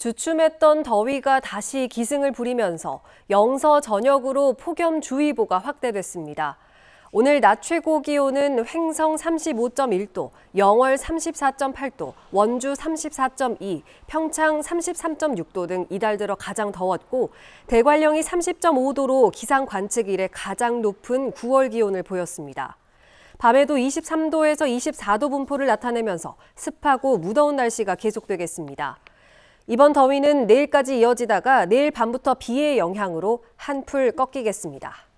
주춤했던 더위가 다시 기승을 부리면서 영서 전역으로 폭염주의보가 확대됐습니다. 오늘 낮 최고 기온은 횡성 35.1도, 영월 34.8도, 원주 34.2, 평창 33.6도 등 이달 들어 가장 더웠고 대관령이 30.5도로 기상 관측 이래 가장 높은 9월 기온을 보였습니다. 밤에도 23도에서 24도 분포를 나타내면서 습하고 무더운 날씨가 계속되겠습니다. 이번 더위는 내일까지 이어지다가 내일 밤부터 비의 영향으로 한풀 꺾이겠습니다.